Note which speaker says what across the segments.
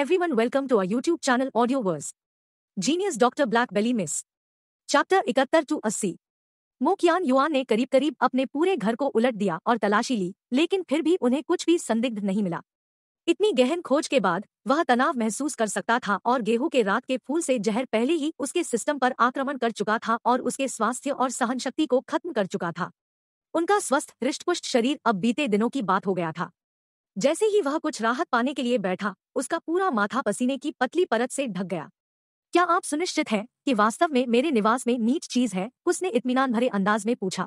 Speaker 1: everyone welcome to our YouTube channel Audioverse. Genius Dr. Black Belly Miss. Chapter 71 to 80. मोकियान युआन ने करीब करीब अपने पूरे घर को उलट दिया और तलाशी ली लेकिन फिर भी उन्हें कुछ भी संदिग्ध नहीं मिला इतनी गहन खोज के बाद वह तनाव महसूस कर सकता था और गेहूं के रात के फूल से जहर पहले ही उसके सिस्टम पर आक्रमण कर चुका था और उसके स्वास्थ्य और सहन शक्ति को खत्म कर चुका था उनका स्वस्थ हृष्ट पुष्ट शरीर अब बीते दिनों की बात हो गया था जैसे ही वह कुछ राहत पाने के लिए बैठा उसका पूरा माथा पसीने की पतली परत से ढक गया क्या आप सुनिश्चित हैं कि वास्तव में मेरे निवास में नीच चीज है उसने इतमान भरे अंदाज में पूछा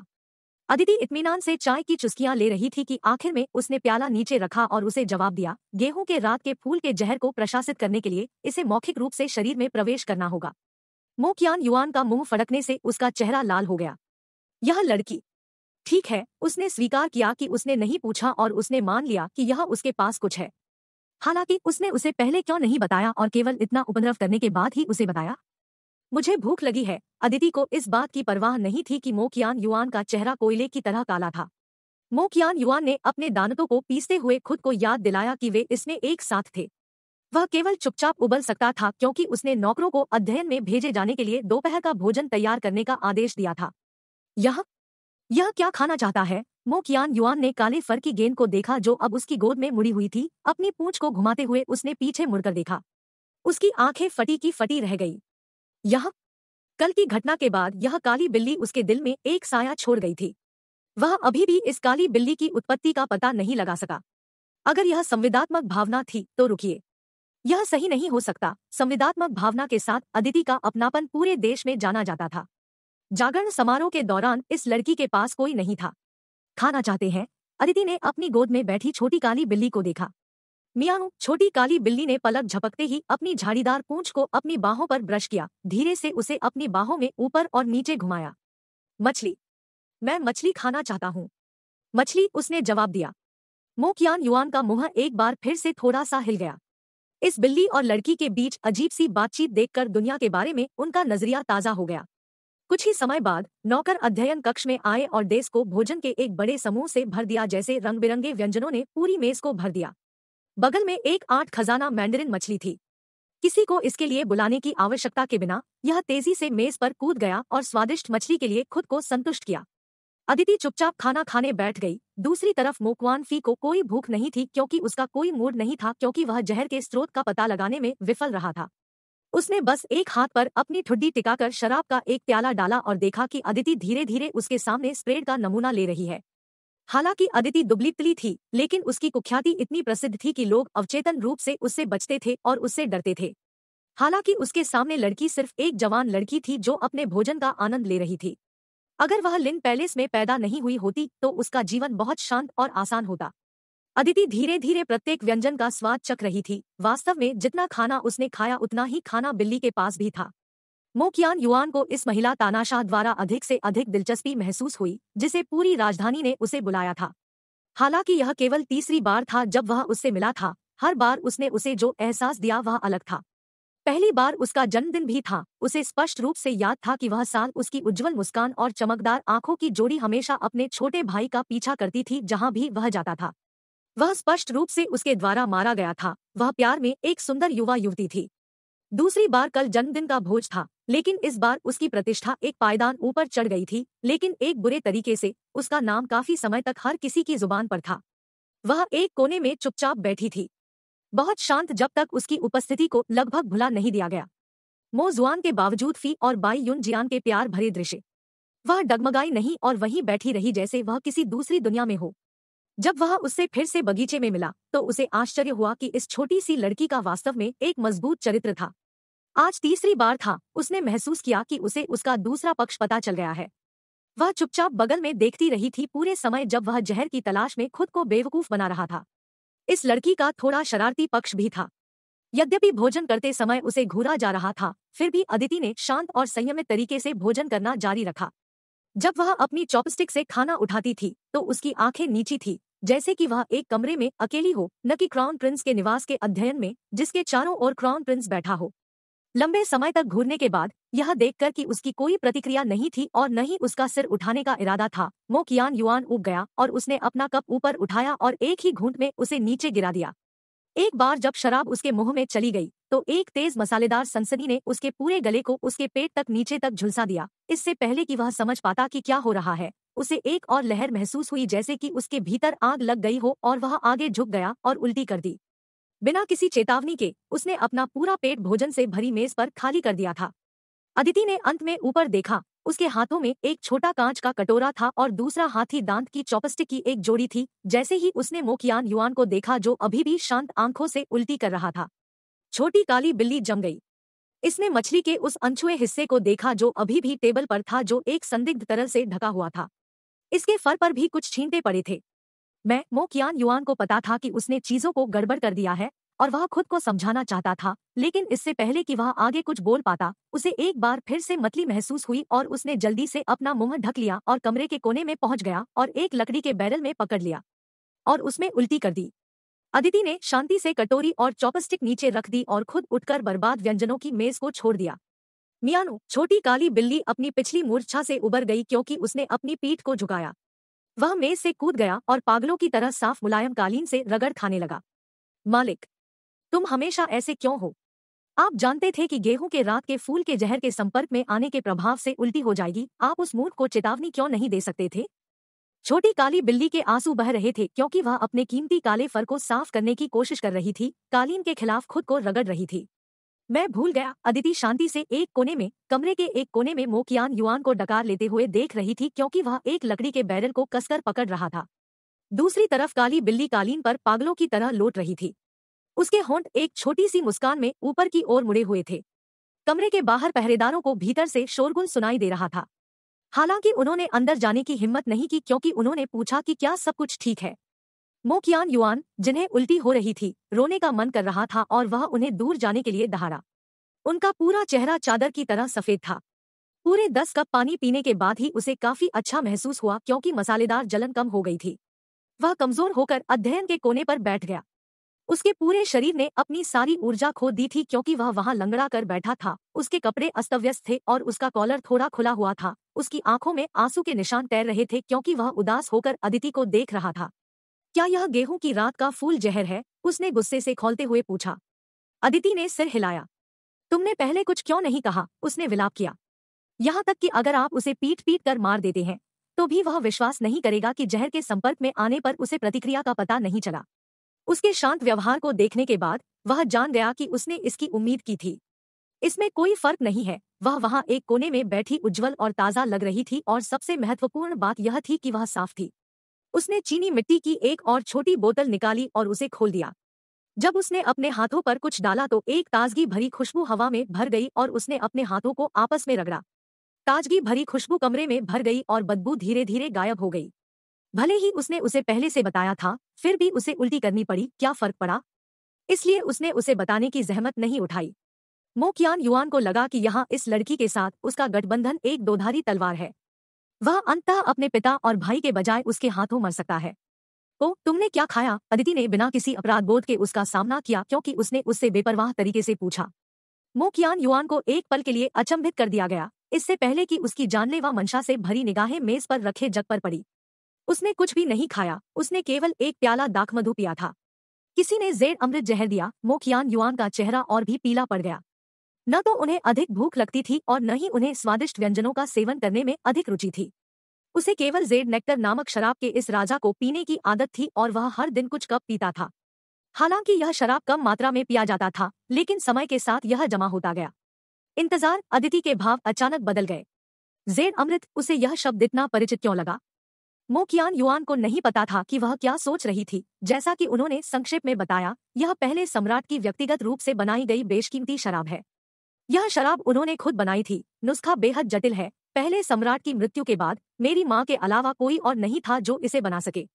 Speaker 1: अदिति इतमान से चाय की चुस्कियां ले रही थी कि आखिर में उसने प्याला नीचे रखा और उसे जवाब दिया गेहूं के रात के फूल के जहर को प्रशासित करने के लिए इसे मौखिक रूप से शरीर में प्रवेश करना होगा मोकयान युआन का मुंह फड़कने से उसका चेहरा लाल हो गया यह लड़की ठीक है उसने स्वीकार किया कि उसने नहीं पूछा और उसने मान लिया कि यह उसके पास कुछ है हालांकि उसने उसे पहले क्यों नहीं बताया और केवल इतना उपद्रव करने के बाद ही उसे बताया मुझे भूख लगी है अदिति को इस बात की परवाह नहीं थी कि मोकियान युआन का चेहरा कोयले की तरह काला था मोकियान युआन ने अपने दानतों को पीसते हुए खुद को याद दिलाया कि वे इसमें एक साथ थे वह केवल चुपचाप उबल सकता था क्योंकि उसने नौकरों को अध्ययन में भेजे जाने के लिए दोपहर का भोजन तैयार करने का आदेश दिया था यह यह क्या खाना चाहता है मोकियान युआन ने काले फर की गेंद को देखा जो अब उसकी गोद में मुड़ी हुई थी अपनी पूंछ को घुमाते हुए उसने पीछे मुड़कर देखा उसकी आंखें फटी की फटी रह गई यह कल की घटना के बाद यह काली बिल्ली उसके दिल में एक साया छोड़ गई थी वह अभी भी इस काली बिल्ली की उत्पत्ति का पता नहीं लगा सका अगर यह संविदात्मक भावना थी तो रुकिए यह सही नहीं हो सकता संविदात्मक भावना के साथ अदिति का अपनापन पूरे देश में जाना जाता था जागरण समारोह के दौरान इस लड़की के पास कोई नहीं था खाना चाहते हैं अदिति ने अपनी गोद में बैठी छोटी काली बिल्ली को देखा मियानू छोटी काली बिल्ली ने पलक झपकते ही अपनी झाड़ीदार पूंछ को अपनी बाहों पर ब्रश किया धीरे से उसे अपनी बाहों में ऊपर और नीचे घुमाया मछली मैं मछली खाना चाहता हूँ मछली उसने जवाब दिया मोकयान युआन का मुंह एक बार फिर से थोड़ा सा हिल गया इस बिल्ली और लड़की के बीच अजीब सी बातचीत देखकर दुनिया के बारे में उनका नजरिया ताज़ा हो गया कुछ ही समय बाद नौकर अध्ययन कक्ष में आए और देश को भोजन के एक बड़े समूह से भर दिया जैसे रंग बिरंगे व्यंजनों ने पूरी मेज को भर दिया बगल में एक आठ खजाना मैंडरिन मछली थी किसी को इसके लिए बुलाने की आवश्यकता के बिना यह तेजी से मेज पर कूद गया और स्वादिष्ट मछली के लिए खुद को संतुष्ट किया अदिति चुपचाप खाना खाने बैठ गई दूसरी तरफ मोकवान फी को कोई भूख नहीं थी क्योंकि उसका कोई मूड नहीं था क्योंकि वह जहर के स्रोत का पता लगाने में विफल रहा था उसने बस एक हाथ पर अपनी ठुड्डी टिकाकर शराब का एक प्याला डाला और देखा कि अदिति धीरे धीरे उसके सामने स्प्रेड का नमूना ले रही है हालांकि अदिति दुबली थी लेकिन उसकी कुख्याति इतनी प्रसिद्ध थी कि लोग अवचेतन रूप से उससे बचते थे और उससे डरते थे हालांकि उसके सामने लड़की सिर्फ एक जवान लड़की थी जो अपने भोजन का आनंद ले रही थी अगर वह लिन पैलेस में पैदा नहीं हुई होती तो उसका जीवन बहुत शांत और आसान होता अदिति धीरे धीरे प्रत्येक व्यंजन का स्वाद चख रही थी वास्तव में जितना खाना उसने खाया उतना ही खाना बिल्ली के पास भी था मोकियान युआन को इस महिला तानाशाह द्वारा अधिक से अधिक दिलचस्पी महसूस हुई जिसे पूरी राजधानी ने उसे बुलाया था हालांकि यह केवल तीसरी बार था जब वह उससे मिला था हर बार उसने उसे जो एहसास दिया वह अलग था पहली बार उसका जन्मदिन भी था उसे स्पष्ट रूप से याद था कि वह साल उसकी उज्जवल मुस्कान और चमकदार आंखों की जोड़ी हमेशा अपने छोटे भाई का पीछा करती थी जहां भी वह जाता था वह स्पष्ट रूप से उसके द्वारा मारा गया था वह प्यार में एक सुंदर युवा युवती थी दूसरी बार कल जन्मदिन का भोज था लेकिन इस बार उसकी प्रतिष्ठा एक पायदान ऊपर चढ़ गई थी लेकिन एक बुरे तरीके से उसका नाम काफी समय तक हर किसी की जुबान पर था वह एक कोने में चुपचाप बैठी थी बहुत शांत जब तक उसकी उपस्थिति को लगभग भुला नहीं दिया गया मोजुआन के बावजूद फी और बाई युन जियान के प्यार भरे दृश्य वह डगमगाई नहीं और वहीं बैठी रही जैसे वह किसी दूसरी दुनिया में हो जब वह उससे फिर से बगीचे में मिला तो उसे आश्चर्य हुआ कि इस छोटी सी लड़की का वास्तव में एक मजबूत चरित्र था आज तीसरी बार था उसने महसूस किया कि उसे उसका दूसरा पक्ष पता चल गया है वह चुपचाप बगल में देखती रही थी पूरे समय जब वह जहर की तलाश में खुद को बेवकूफ बना रहा था इस लड़की का थोड़ा शरारती पक्ष भी था यद्यपि भोजन करते समय उसे घूरा जा रहा था फिर भी अदिति ने शांत और संयमित तरीके से भोजन करना जारी रखा जब वह अपनी चॉपस्टिक से खाना उठाती थी तो उसकी आंखें नीची थी जैसे कि वह एक कमरे में अकेली हो न कि क्राउन प्रिंस के निवास के अध्ययन में जिसके चारों ओर क्राउन प्रिंस बैठा हो लंबे समय तक घूरने के बाद यह देखकर कि उसकी कोई प्रतिक्रिया नहीं थी और न ही उसका सिर उठाने का इरादा था मोकियान युआन उग गया और उसने अपना कप ऊपर उठाया और एक ही घूंट में उसे नीचे गिरा दिया एक बार जब शराब उसके मुंह में चली गई तो एक तेज मसालेदार सनसनी ने उसके पूरे गले को उसके पेट तक नीचे तक झुलसा दिया इससे पहले कि वह समझ पाता कि क्या हो रहा है उसे एक और लहर महसूस हुई जैसे कि उसके भीतर आग लग गई हो और वह आगे झुक गया और उल्टी कर दी बिना किसी चेतावनी के उसने अपना पूरा पेट भोजन से भरी मेज पर खाली कर दिया था अदिति ने अंत में ऊपर देखा उसके हाथों में एक छोटा कांच का कटोरा था और दूसरा हाथी दांत की चौपस्टिक की एक जोड़ी थी जैसे ही उसने मोकियान युआन को देखा जो अभी भी शांत आंखों से उल्टी कर रहा था छोटी काली बिल्ली जम गई इसने मछली के उस अनछुए हिस्से को देखा जो अभी भी टेबल पर था जो एक संदिग्ध तरह से ढका हुआ था इसके फर पर भी कुछ छीनते पड़े थे मैं मोकियान युआन को पता था कि उसने चीजों को गड़बड़ कर दिया है और वह खुद को समझाना चाहता था लेकिन इससे पहले कि वह आगे कुछ बोल पाता उसे एक बार फिर से मतली महसूस हुई और उसने जल्दी से अपना मुंह ढक लिया और कमरे के कोने में पहुंच गया और एक लकड़ी के बैरल में पकड़ लिया और उसमें उल्टी कर दी अदिति ने शांति से कटोरी और चॉपस्टिक नीचे रख दी और खुद उठकर बर्बाद व्यंजनों की मेज को छोड़ दिया मियानो छोटी काली बिल्ली अपनी पिछली मूर्छा से उबर गई क्योंकि उसने अपनी पीठ को झुकाया वह मेज से कूद गया और पागलों की तरह साफ मुलायम कालीन से रगड़ खाने लगा मालिक तुम हमेशा ऐसे क्यों हो आप जानते थे कि गेहूं के रात के फूल के जहर के संपर्क में आने के प्रभाव से उल्टी हो जाएगी आप उस मूर्ख को चेतावनी क्यों नहीं दे सकते थे छोटी काली बिल्ली के आंसू बह रहे थे क्योंकि वह अपने कीमती काले फर को साफ करने की कोशिश कर रही थी कालीन के खिलाफ खुद को रगड़ रही थी मैं भूल गया अदिति शांति से एक कोने में कमरे के एक कोने में मोकियान युआन को डकार लेते हुए देख रही थी क्योंकि वह एक लकड़ी के बैरल को कसकर पकड़ रहा था दूसरी तरफ काली बिल्ली कालीन पर पागलों की तरह लौट रही थी उसके होंठ एक छोटी सी मुस्कान में ऊपर की ओर मुड़े हुए थे कमरे के बाहर पहरेदारों को भीतर से शोरगुल सुनाई दे रहा था हालांकि उन्होंने अंदर जाने की हिम्मत नहीं की क्योंकि उन्होंने पूछा कि क्या सब कुछ ठीक है मोकियान युआन जिन्हें उल्टी हो रही थी रोने का मन कर रहा था और वह उन्हें दूर जाने के लिए दहाड़ा उनका पूरा चेहरा चादर की तरह सफेद था पूरे दस कप पानी पीने के बाद ही उसे काफी अच्छा महसूस हुआ क्योंकि मसालेदार जलन कम हो गई थी वह कमजोर होकर अध्ययन के कोने पर बैठ गया उसके पूरे शरीर ने अपनी सारी ऊर्जा खो दी थी क्योंकि वह वहां लंगड़ा कर बैठा था उसके कपड़े अस्तव्यस्त थे और उसका कॉलर थोड़ा खुला हुआ था उसकी आंखों में आंसू के निशान तैर रहे थे क्योंकि वह उदास होकर अदिति को देख रहा था क्या यह गेहूं की रात का फूल जहर है उसने गुस्से से खोलते हुए पूछा अदिति ने सिर हिलाया तुमने पहले कुछ क्यों नहीं कहा उसने विलाप किया यहां तक कि अगर आप उसे पीट पीट कर मार देते हैं तो भी वह विश्वास नहीं करेगा कि जहर के संपर्क में आने पर उसे प्रतिक्रिया का पता नहीं चला उसके शांत व्यवहार को देखने के बाद वह जान गया कि उसने इसकी उम्मीद की थी इसमें कोई फर्क नहीं है वह वहां एक कोने में बैठी उज्जवल और ताज़ा लग रही थी और सबसे महत्वपूर्ण बात यह थी कि वह साफ थी उसने चीनी मिट्टी की एक और छोटी बोतल निकाली और उसे खोल दिया जब उसने अपने हाथों पर कुछ डाला तो एक ताजगी भरी खुशबू हवा में भर गई और उसने अपने हाथों को आपस में रगड़ा ताजगी भरी खुशबू कमरे में भर गई और बदबू धीरे धीरे गायब हो गई भले ही उसने उसे पहले से बताया था फिर भी उसे उल्टी करनी पड़ी क्या फर्क पड़ा इसलिए उसने उसे बताने की जहमत नहीं उठाई मोकियान युआन को लगा कि यहाँ इस लड़की के साथ उसका गठबंधन एक दोधारी तलवार है वह अंततः अपने पिता और भाई के बजाय उसके हाथों मर सकता है ओ तुमने क्या खाया अदिति ने बिना किसी अपराध बोध के उसका सामना किया क्योंकि उसने उससे बेपरवाह तरीके से पूछा मोकियान युआन को एक पल के लिए अचंभित कर दिया गया इससे पहले कि उसकी जानलेवा मंशा से भरी निगाहें मेज पर रखे जग पर पड़ी उसने कुछ भी नहीं खाया उसने केवल एक प्याला दाखमधु पिया था किसी ने जेर अमृत जहर दिया मोकियान युआन का चेहरा और भी पीला पड़ गया न तो उन्हें अधिक भूख लगती थी और न ही उन्हें स्वादिष्ट व्यंजनों का सेवन करने में अधिक रुचि थी उसे केवल जेड नेक्टर नामक शराब के इस राजा को पीने की आदत थी और वह हर दिन कुछ कप पीता था हालांकि यह शराब कम मात्रा में पिया जाता था लेकिन समय के साथ यह जमा होता गया इंतजार अदिति के भाव अचानक बदल गए जेड अमृत उसे यह शब्द इतना परिचित क्यों लगा मोकियान युआन को नहीं पता था कि वह क्या सोच रही थी जैसा कि उन्होंने संक्षेप में बताया यह पहले सम्राट की व्यक्तिगत रूप से बनाई गई बेशकीमती शराब है यह शराब उन्होंने खुद बनाई थी नुस्खा बेहद जटिल है पहले सम्राट की मृत्यु के बाद मेरी माँ के अलावा कोई और नहीं था जो इसे बना सके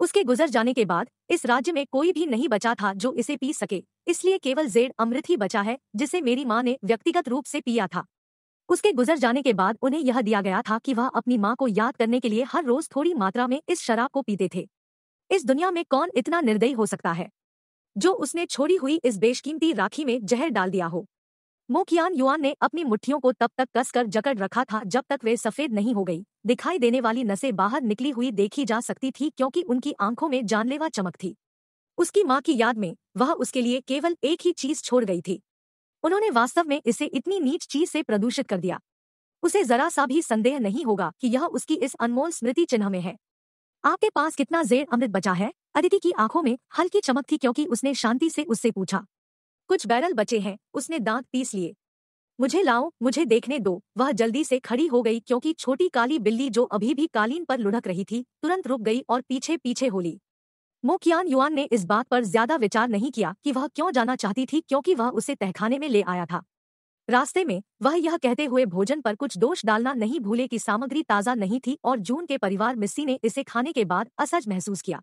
Speaker 1: उसके गुजर जाने के बाद इस राज्य में कोई भी नहीं बचा था जो इसे पी सके इसलिए केवल जेड अमृत ही बचा है जिसे मेरी माँ ने व्यक्तिगत रूप से पिया था उसके गुजर जाने के बाद उन्हें यह दिया गया था कि वह अपनी माँ को याद करने के लिए हर रोज थोड़ी मात्रा में इस शराब को पीते थे इस दुनिया में कौन इतना निर्दयी हो सकता है जो उसने छोड़ी हुई इस बेशकीमती राखी में जहर डाल दिया हो मोकियान युआन ने अपनी मुट्ठियों को तब तक कसकर जकड़ रखा था जब तक वे सफेद नहीं हो गई दिखाई देने वाली नसें बाहर निकली हुई देखी जा सकती थी क्योंकि उनकी आंखों में जानलेवा चमक थी उसकी माँ की याद में वह उसके लिए केवल एक ही चीज छोड़ गई थी उन्होंने वास्तव में इसे इतनी नीच चीज से प्रदूषित कर दिया उसे जरा सा भी संदेह नहीं होगा कि यह उसकी इस अनमोल स्मृति चिन्ह में है आपके पास कितना जेर अमृत बचा है अदिति की आंखों में हल्की चमक थी क्योंकि उसने शांति से उससे पूछा कुछ बैरल बचे हैं उसने दांत पीस लिए मुझे लाओ मुझे देखने दो वह जल्दी से खड़ी हो गई क्योंकि छोटी काली बिल्ली जो अभी भी कालीन पर लुढ़क रही थी तुरंत रुक गई और पीछे पीछे होली मोकियान युआन ने इस बात पर ज्यादा विचार नहीं किया कि वह क्यों जाना चाहती थी क्योंकि वह उसे तहखाने में ले आया था रास्ते में वह यह कहते हुए भोजन पर कुछ दोष डालना नहीं भूले कि सामग्री ताज़ा नहीं थी और जून के परिवार मिस्सी ने इसे खाने के बाद असहज महसूस किया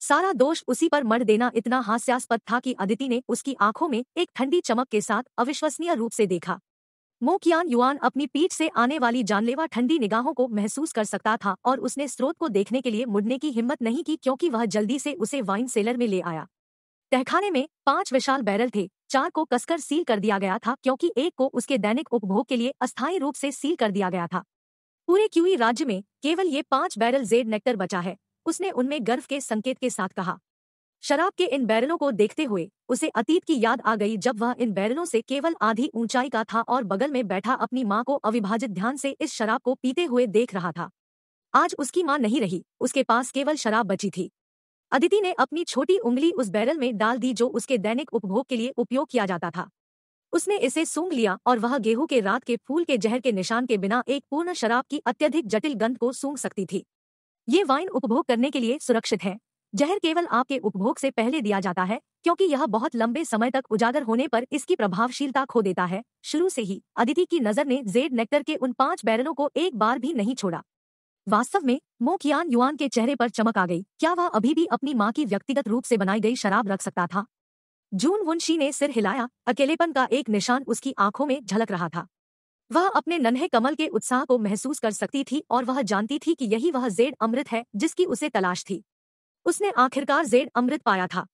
Speaker 1: सारा दोष उसी पर मढ़ देना इतना हास्यास्पद था कि अदिति ने उसकी आंखों में एक ठंडी चमक के साथ अविश्वसनीय रूप से देखा मोकियान युआन अपनी पीठ से आने वाली जानलेवा ठंडी निगाहों को महसूस कर सकता था और उसने स्रोत को देखने के लिए मुड़ने की हिम्मत नहीं की क्योंकि वह जल्दी से उसे वाइन सेलर में ले आया तहखाने में पांच विशाल बैरल थे चार को कसकर सील कर दिया गया था क्योंकि एक को उसके दैनिक उपभोग के लिए अस्थायी रूप से सील कर दिया गया था पूरे क्यूई राज्य में केवल ये पांच बैरल जेड नेक्टर बचा है उसने उनमें गर्व के संकेत के साथ कहा शराब के इन बैरलों को देखते हुए उसे अतीत की याद आ गई जब वह इन बैरलों से केवल आधी ऊंचाई का था और बगल में बैठा अपनी माँ को अविभाजित ध्यान से इस शराब को पीते हुए देख रहा था आज उसकी माँ नहीं रही उसके पास केवल शराब बची थी अदिति ने अपनी छोटी उंगली उस बैरल में डाल दी जो उसके दैनिक उपभोग के लिए उपयोग किया जाता था उसने इसे सूंघ लिया और वह गेहूं के रात के फूल के जहर के निशान के बिना एक पूर्ण शराब की अत्यधिक जटिल गंध को सूंघ सकती थी ये वाइन उपभोग करने के लिए सुरक्षित है जहर केवल आपके उपभोग से पहले दिया जाता है क्योंकि यह बहुत लंबे समय तक उजागर होने पर इसकी प्रभावशीलता खो देता है शुरू से ही अदिति की नजर ने जेड नेक्टर के उन पांच बैरलों को एक बार भी नहीं छोड़ा वास्तव में मोकियान युआन के चेहरे पर चमक आ गई क्या वह अभी भी अपनी माँ की व्यक्तिगत रूप से बनाई गई शराब रख सकता था जून वुंशी ने सिर हिलाया अकेलेपन का एक निशान उसकी आंखों में झलक रहा था वह अपने नन्हे कमल के उत्साह को महसूस कर सकती थी और वह जानती थी कि यही वह जेड अमृत है जिसकी उसे तलाश थी उसने आखिरकार जेड अमृत पाया था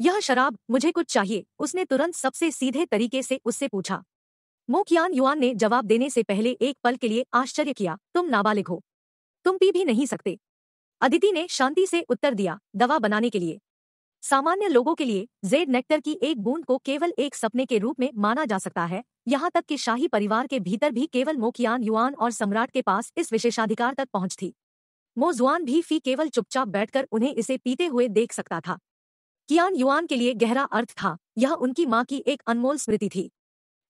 Speaker 1: यह शराब मुझे कुछ चाहिए उसने तुरंत सबसे सीधे तरीके से उससे पूछा मोकियान युआन ने जवाब देने से पहले एक पल के लिए आश्चर्य किया तुम नाबालिग हो तुम पी भी नहीं सकते अदिति ने शांति से उत्तर दिया दवा बनाने के लिए सामान्य लोगों के लिए जेड नेक्टर की एक बूंद को केवल एक सपने के रूप में माना जा सकता है यहाँ तक कि शाही परिवार के भीतर भी केवल मोकियान युआन और सम्राट के पास इस विशेषाधिकार तक पहुंच थी मोजुआन भी फी केवल चुपचाप बैठकर उन्हें इसे पीते हुए देख सकता था कियान युआन के लिए गहरा अर्थ था यह उनकी माँ की एक अनमोल स्मृति थी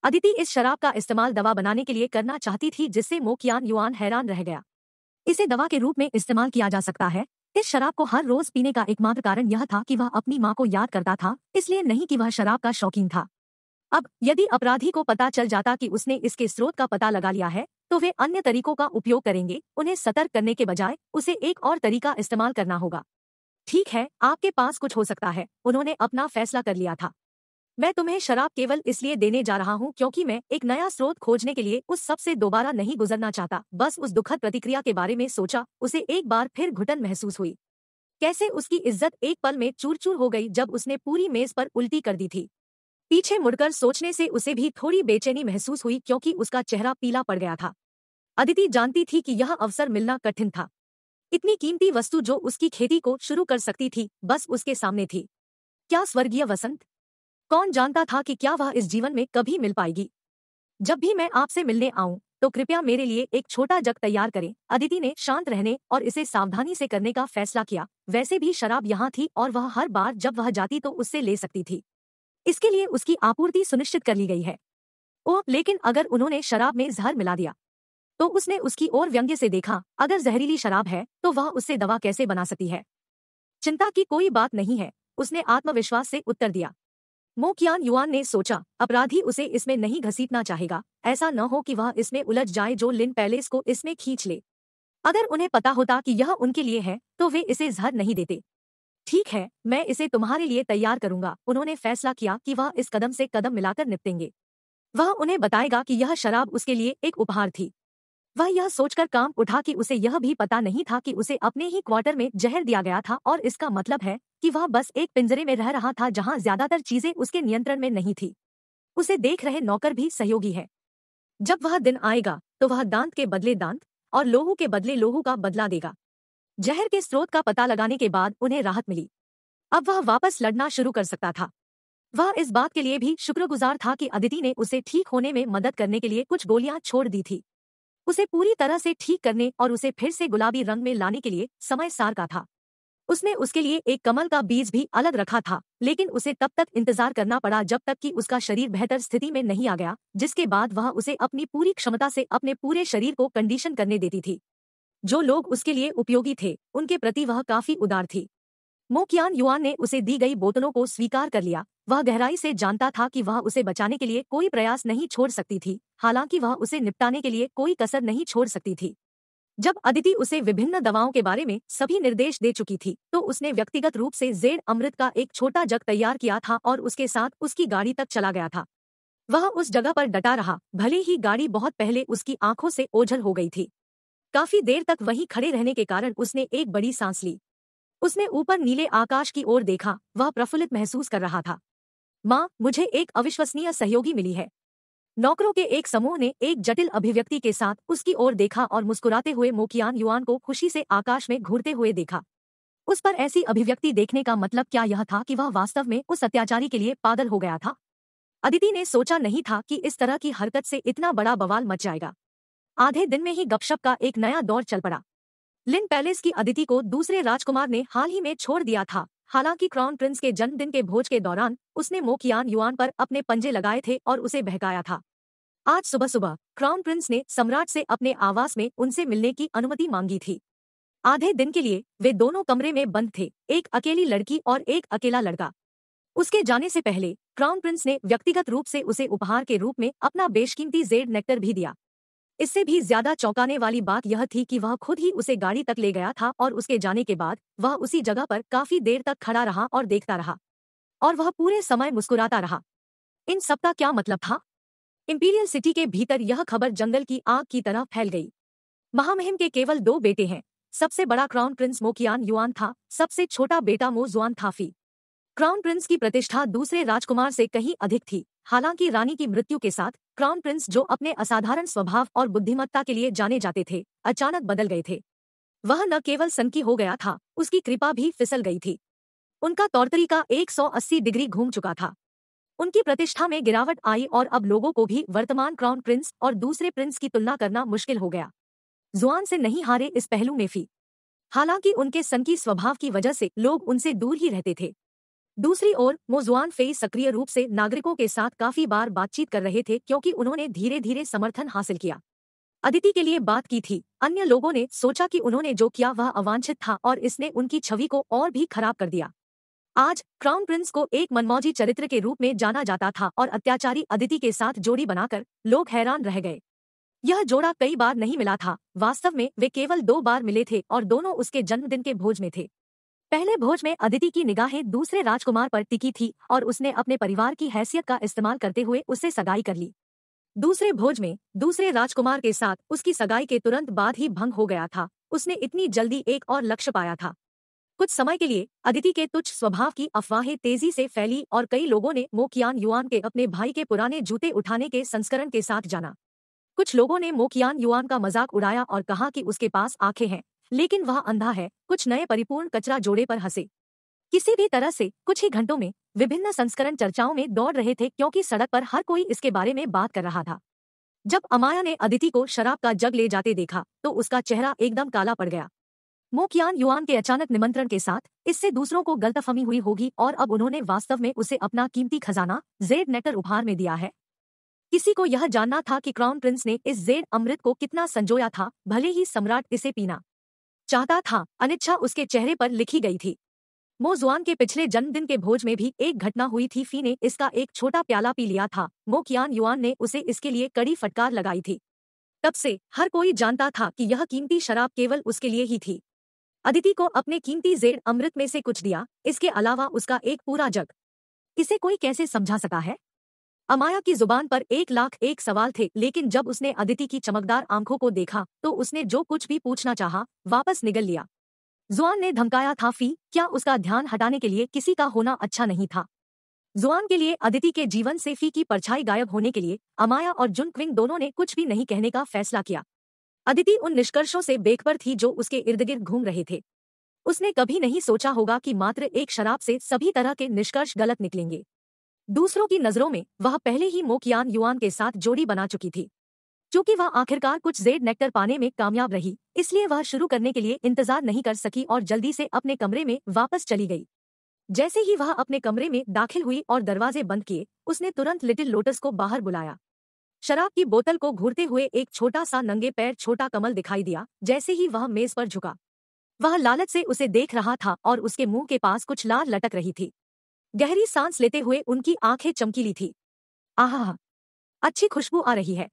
Speaker 1: अदिति इस शराब का इस्तेमाल दवा बनाने के लिए करना चाहती थी जिससे मोकियान युआन हैरान रह गया इसे दवा के रूप में इस्तेमाल किया जा सकता है इस शराब को हर रोज पीने का एकमात्र कारण यह था कि वह अपनी माँ को याद करता था इसलिए नहीं कि वह शराब का शौकीन था अब यदि अपराधी को पता चल जाता कि उसने इसके स्रोत का पता लगा लिया है तो वे अन्य तरीकों का उपयोग करेंगे उन्हें सतर्क करने के बजाय उसे एक और तरीका इस्तेमाल करना होगा ठीक है आपके पास कुछ हो सकता है उन्होंने अपना फैसला कर लिया था मैं तुम्हें शराब केवल इसलिए देने जा रहा हूँ क्योंकि मैं एक नया स्रोत खोजने के लिए उस सब से दोबारा नहीं गुजरना चाहता बस उस दुखद प्रतिक्रिया के बारे में सोचा उसे एक बार फिर घुटन महसूस हुई कैसे उसकी इज्जत एक पल में चूर चूर हो गई जब उसने पूरी मेज पर उल्टी कर दी थी पीछे मुड़कर सोचने से उसे भी थोड़ी बेचैनी महसूस हुई क्योंकि उसका चेहरा पीला पड़ गया था अदिति जानती थी कि यह अवसर मिलना कठिन था इतनी कीमती वस्तु जो उसकी खेती को शुरू कर सकती थी बस उसके सामने थी क्या स्वर्गीय वसंत कौन जानता था कि क्या वह इस जीवन में कभी मिल पाएगी जब भी मैं आपसे मिलने आऊं तो कृपया मेरे लिए एक छोटा जग तैयार करें अदिति ने शांत रहने और इसे सावधानी से करने का फैसला किया वैसे भी शराब यहाँ थी और वह हर बार जब वह जाती तो उससे ले सकती थी इसके लिए उसकी आपूर्ति सुनिश्चित कर ली गई है ओ लेकिन अगर उन्होंने शराब में जहर मिला दिया तो उसने उसकी ओर व्यंग्य से देखा अगर जहरीली शराब है तो वह उससे दवा कैसे बना सकती है चिंता की कोई बात नहीं है उसने आत्मविश्वास से उत्तर दिया मोकियान युआन ने सोचा अपराधी उसे इसमें नहीं घसीटना चाहेगा ऐसा न हो कि वह इसमें उलझ जाए जो लिन पैलेस को इसमें खींच ले अगर उन्हें पता होता कि यह उनके लिए है तो वे इसे जहर नहीं देते ठीक है मैं इसे तुम्हारे लिए तैयार करूंगा उन्होंने फैसला किया कि वह इस कदम से कदम मिलाकर निपटेंगे वह उन्हें बताएगा कि यह शराब उसके लिए एक उपहार थी वह यह सोचकर काम उठा कि उसे यह भी पता नहीं था कि उसे अपने ही क्वार्टर में जहर दिया गया था और इसका मतलब है कि वह बस एक पिंजरे में रह रहा था जहां ज्यादातर चीजें उसके नियंत्रण में नहीं थी उसे देख रहे नौकर भी सहयोगी है जब वह दिन आएगा तो वह दांत के बदले दांत और लोहू के बदले लोहू का बदला देगा जहर के स्रोत का पता लगाने के बाद उन्हें राहत मिली अब वह वापस लड़ना शुरू कर सकता था वह इस बात के लिए भी शुक्रगुजार था कि अदिति ने उसे ठीक होने में मदद करने के लिए कुछ गोलियां छोड़ दी थी उसे पूरी तरह से ठीक करने और उसे फिर से गुलाबी रंग में लाने के लिए समय सार का था उसने उसके लिए एक कमल का बीज भी अलग रखा था लेकिन उसे तब तक इंतजार करना पड़ा जब तक कि उसका शरीर बेहतर स्थिति में नहीं आ गया जिसके बाद वह उसे अपनी पूरी क्षमता से अपने पूरे शरीर को कंडीशन करने देती थी जो लोग उसके लिए उपयोगी थे उनके प्रति वह काफी उदार थी मोकियान युआन ने उसे दी गई बोतलों को स्वीकार कर लिया वह गहराई से जानता था कि वह उसे बचाने के लिए कोई प्रयास नहीं छोड़ सकती थी हालांकि वह उसे निपटाने के लिए कोई कसर नहीं छोड़ सकती थी जब अदिति उसे विभिन्न दवाओं के बारे में सभी निर्देश दे चुकी थी तो उसने व्यक्तिगत रूप से जेड अमृत का एक छोटा जग तैयार किया था और उसके साथ उसकी गाड़ी तक चला गया था वह उस जगह पर डटा रहा भले ही गाड़ी बहुत पहले उसकी आंखों से ओझल हो गई थी काफी देर तक वहीं खड़े रहने के कारण उसने एक बड़ी सांस ली उसने ऊपर नीले आकाश की ओर देखा वह प्रफुल्लित महसूस कर रहा था माँ मुझे एक अविश्वसनीय सहयोगी मिली है नौकरों के एक समूह ने एक जटिल अभिव्यक्ति के साथ उसकी ओर देखा और मुस्कुराते हुए मोकियान युआन को खुशी से आकाश में घूरते हुए देखा उस पर ऐसी अभिव्यक्ति देखने का मतलब क्या यह था कि वह वास्तव में उस अत्याचारी के लिए पागल हो गया था अदिति ने सोचा नहीं था कि इस तरह की हरकत से इतना बड़ा बवाल मच जाएगा आधे दिन में ही गपशप का एक नया दौर चल पड़ा लिन पैलेस की अदिति को दूसरे राजकुमार ने हाल ही में छोड़ दिया था हालांकि क्राउन प्रिंस के जन्मदिन के भोज के दौरान उसने मोकियान युआन पर अपने पंजे लगाए थे और उसे बहकाया था आज सुबह सुबह क्राउन प्रिंस ने सम्राट से अपने आवास में उनसे मिलने की अनुमति मांगी थी आधे दिन के लिए वे दोनों कमरे में बंद थे एक अकेली लड़की और एक अकेला लड़का उसके जाने से पहले क्राउन प्रिंस ने व्यक्तिगत रूप से उसे उपहार के रूप में अपना बेशकीमती जेड नेक्टर भी दिया इससे भी ज्यादा चौंकाने वाली बात यह थी कि वह खुद ही उसे गाड़ी तक ले गया था और उसके जाने के बाद वह उसी जगह पर काफी देर तक खड़ा रहा और देखता रहा और वह पूरे समय मुस्कुराता रहा इन सब का क्या मतलब था इंपीरियल सिटी के भीतर यह खबर जंगल की आग की तरह फैल गई महामहिम के केवल दो बेटे हैं सबसे बड़ा क्राउन प्रिंस मोकियान युआन था सबसे छोटा बेटा मोजुआन थाफी क्राउन प्रिंस की प्रतिष्ठा दूसरे राजकुमार से कहीं अधिक थी हालांकि रानी की मृत्यु के साथ क्राउन प्रिंस जो अपने असाधारण स्वभाव और बुद्धिमत्ता के लिए जाने जाते थे अचानक बदल गए थे वह न केवल सनकी हो गया था उसकी कृपा भी फिसल गई थी उनका तौर तरीका 180 डिग्री घूम चुका था उनकी प्रतिष्ठा में गिरावट आई और अब लोगों को भी वर्तमान क्राउन प्रिंस और दूसरे प्रिंस की तुलना करना मुश्किल हो गया जुआन से नहीं हारे इस पहलू में फी हालांकि उनके सनकी स्वभाव की वजह से लोग उनसे दूर ही रहते थे दूसरी ओर मोजुआन फेई सक्रिय रूप से नागरिकों के साथ काफी बार बातचीत कर रहे थे क्योंकि उन्होंने धीरे धीरे समर्थन हासिल किया अदिति के लिए बात की थी अन्य लोगों ने सोचा कि उन्होंने जो किया वह अवांछित था और इसने उनकी छवि को और भी खराब कर दिया आज क्राउन प्रिंस को एक मनमौजी चरित्र के रूप में जाना जाता था और अत्याचारी अदिति के साथ जोड़ी बनाकर लोग हैरान रह गए यह जोड़ा कई बार नहीं मिला था वास्तव में वे केवल दो बार मिले थे और दोनों उसके जन्मदिन के भोज में थे पहले भोज में अदिति की निगाहें दूसरे राजकुमार पर टिकी थी और उसने अपने परिवार की हैसियत का इस्तेमाल करते हुए उससे सगाई कर ली दूसरे भोज में दूसरे राजकुमार के साथ उसकी सगाई के तुरंत बाद ही भंग हो गया था उसने इतनी जल्दी एक और लक्ष्य पाया था कुछ समय के लिए अदिति के तुच्छ स्वभाव की अफवाहें तेजी से फैली और कई लोगों ने मोकियान युआन के अपने भाई के पुराने जूते उठाने के संस्करण के साथ जाना कुछ लोगों ने मोकियान युआन का मजाक उड़ाया और कहा कि उसके पास आंखें हैं लेकिन वह अंधा है कुछ नए परिपूर्ण कचरा जोड़े पर हंसे किसी भी तरह से कुछ ही घंटों में विभिन्न संस्करण चर्चाओं में दौड़ रहे थे क्योंकि सड़क पर हर कोई इसके बारे में बात कर रहा था जब अमाया ने अदिति को शराब का जग ले जाते देखा तो उसका चेहरा एकदम काला पड़ गया मोकियान युआन के अचानक निमंत्रण के साथ इससे दूसरों को गलतफहमी हुई होगी और अब उन्होंने वास्तव में उसे अपना कीमती खजाना जेड नेटर उपहार में दिया है किसी को यह जानना था कि क्राउन प्रिंस ने इस जेड अमृत को कितना संजोया था भले ही सम्राट इसे पीना चाहता था अनिच्छा उसके चेहरे पर लिखी गई थी मोजुआन के पिछले जन्मदिन के भोज में भी एक घटना हुई थी फी ने इसका एक छोटा प्याला पी लिया था मोकियान युआन ने उसे इसके लिए कड़ी फटकार लगाई थी तब से हर कोई जानता था कि यह कीमती शराब केवल उसके लिए ही थी अदिति को अपने कीमती जेड अमृत में से कुछ दिया इसके अलावा उसका एक पूरा जग इसे कोई कैसे समझा सका है अमाया की जुबान पर एक लाख एक सवाल थे लेकिन जब उसने अदिति की चमकदार आंखों को देखा तो उसने जो कुछ भी पूछना चाहा वापस निगल लिया जुआन ने धमकाया था फी क्या उसका ध्यान हटाने के लिए किसी का होना अच्छा नहीं था जुआन के लिए अदिति के जीवन से फी की परछाई गायब होने के लिए अमाया और जुन क्विंग दोनों ने कुछ भी नहीं कहने का फैसला किया अदिति उन निष्कर्षों से बेखबर थी जो उसके इर्द गिर्द घूम रहे थे उसने कभी नहीं सोचा होगा कि मात्र एक शराब से सभी तरह के निष्कर्ष गलत निकलेंगे दूसरों की नजरों में वह पहले ही मोकियान युआन के साथ जोड़ी बना चुकी थी चूंकि वह आखिरकार कुछ जेड नेक्टर पाने में कामयाब रही इसलिए वह शुरू करने के लिए इंतजार नहीं कर सकी और जल्दी से अपने कमरे में वापस चली गई जैसे ही वह अपने कमरे में दाखिल हुई और दरवाजे बंद किए उसने तुरंत लिटिल लोटस को बाहर बुलाया शराब की बोतल को घूरते हुए एक छोटा सा नंगे पैर छोटा कमल दिखाई दिया जैसे ही वह मेज पर झुका वह लालच से उसे देख रहा था और उसके मुंह के पास कुछ लार लटक रही थी गहरी सांस लेते हुए उनकी आंखें चमकीली थी आहा अच्छी खुशबू आ रही है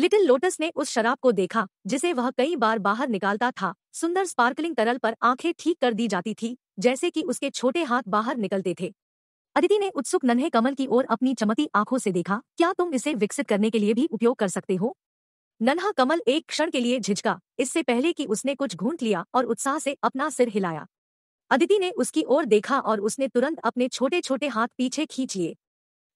Speaker 1: लिटिल लोटस ने उस शराब को देखा जिसे वह कई बार बाहर निकालता था सुंदर स्पार्कलिंग तरल पर आंखें ठीक कर दी जाती थी जैसे कि उसके छोटे हाथ बाहर निकलते थे अदिति ने उत्सुक नन्हे कमल की ओर अपनी चमकती आंखों से देखा क्या तुम इसे विकसित करने के लिए भी उपयोग कर सकते हो नन्हा कमल एक क्षण के लिए झिझका इससे पहले कि उसने कुछ घूंट लिया और उत्साह से अपना सिर हिलाया अदिति ने उसकी ओर देखा और उसने तुरंत अपने छोटे छोटे हाथ पीछे खींच लिए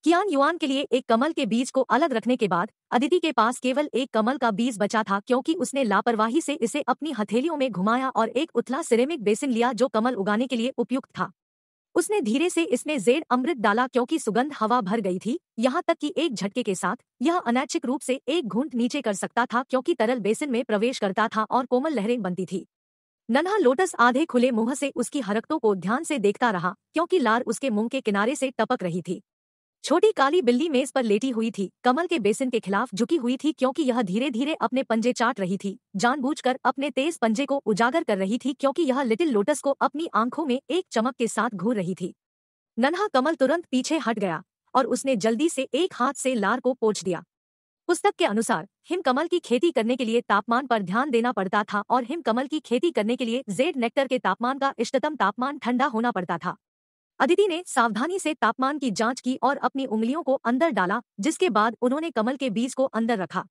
Speaker 1: कियान युआन के लिए एक कमल के बीज को अलग रखने के बाद अदिति के पास केवल एक कमल का बीज बचा था क्योंकि उसने लापरवाही से इसे अपनी हथेलियों में घुमाया और एक उथला सिरेमिक बेसिन लिया जो कमल उगाने के लिए उपयुक्त था उसने धीरे से इसमें जेड अमृत डाला क्योंकि सुगंध हवा भर गई थी यहाँ तक कि एक झटके के साथ यह अनैच्छिक रूप से एक घूंट नीचे कर सकता था क्योंकि तरल बेसिन में प्रवेश करता था और कोमल लहरें बनती थी नन्हा लोटस आधे खुले मुंह से उसकी हरकतों को ध्यान से देखता रहा क्योंकि लार उसके मुंह के किनारे से टपक रही थी छोटी काली बिल्ली मेज पर लेटी हुई थी कमल के बेसिन के खिलाफ झुकी हुई थी क्योंकि यह धीरे धीरे अपने पंजे चाट रही थी जानबूझकर अपने तेज पंजे को उजागर कर रही थी क्योंकि यह लिटिल लोटस को अपनी आंखों में एक चमक के साथ घूर रही थी नन्हा कमल तुरंत पीछे हट गया और उसने जल्दी से एक हाथ से लार को पोछ दिया पुस्तक के अनुसार हिमकमल की खेती करने के लिए तापमान पर ध्यान देना पड़ता था और हिमकमल की खेती करने के लिए जेड नेक्टर के तापमान का इष्टतम तापमान ठंडा होना पड़ता था अदिति ने सावधानी से तापमान की जांच की और अपनी उंगलियों को अंदर डाला जिसके बाद उन्होंने कमल के बीज को अंदर रखा